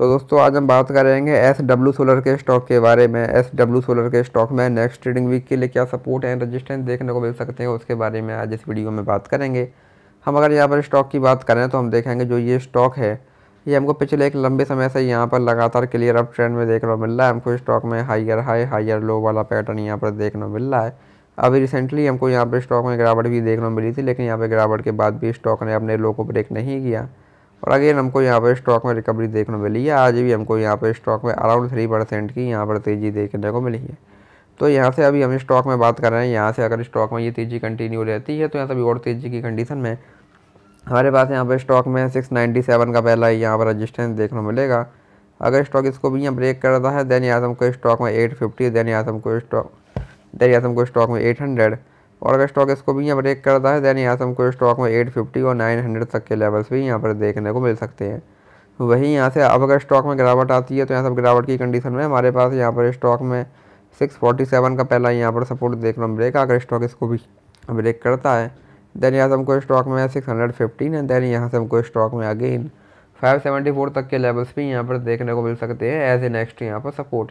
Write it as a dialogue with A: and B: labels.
A: तो दोस्तों आज हम बात करेंगे एस डब्ल्यू सोलर के स्टॉक के बारे में एस डब्ल्यू सोलर के स्टॉक में नेक्स्ट ट्रेडिंग वीक के लिए क्या सपोर्ट एंड रजिस्टेंस देखने को मिल सकते हैं उसके बारे में आज इस वीडियो में बात करेंगे हम अगर यहाँ पर स्टॉक की बात करें तो हम देखेंगे जो ये स्टॉक है ये हमको पिछले एक लंबे समय से यहाँ पर लगातार क्लियर अप ट्रेंड में देखने को मिल रहा है हमको स्टॉक में हाइयर हाई हाइयर लो वाला पैटर्न यहाँ पर देखने को मिल रहा है अभी रिसेंटली हमको यहाँ पर स्टॉक में गिरावट भी देखने को मिली थी लेकिन यहाँ पर गिरावट के बाद भी स्टॉक ने अपने लो को ब्रेक नहीं किया और अगेन हमको यहाँ पर स्टॉक में रिकवरी देखने को मिली है आज भी हमको यहाँ पर स्टॉक में अराउंड थ्री परसेंट की यहाँ पर तेज़ी देखने को मिली है तो यहाँ से अभी हम स्टॉक में बात कर रहे हैं यहाँ से अगर स्टॉक में ये तेज़ी कंटिन्यू रहती है तो यहाँ से अभी और तेज़ी की कंडीशन में हमारे पास यहाँ पर स्टॉक में सिक्स नाइन्टी सेवन का पहला यहाँ पर रजिस्टेंस देखने को मिलेगा अगर स्टॉक इसको भी यहाँ ब्रेक करता है देन यहाँ से हमको स्टॉक में एट फिफ्टी देन यहाँ से हमको स्टॉक देन यहाँ से हमको स्टॉक में एट हंड्रेड और अगर स्टॉक इसको भी यहाँ ब्रेक करता है देन यहाँ से हमको स्टॉक में 850 और 900 तक के लेवल्स भी यहाँ पर देखने को मिल सकते हैं वहीं यहाँ से अब अगर स्टॉक में गिरावट आती है तो यहाँ सब गिरावट की कंडीशन में हमारे पास यहाँ पर स्टॉक में 647 का पहला यहाँ पर सपोर्ट देखना ब्रेक अगर स्टॉक इसको भी ब्रेक करता है देन यहाँ से हमको स्टॉक में सिक्स हंड्रेड फिफ्टीन है देन यहाँ से हमको स्टॉक में अगेन फोर तक के लेवल्स भी यहाँ पर देखने को मिल सकते हैं एज ए नेक्स्ट यहाँ पर सपोर्ट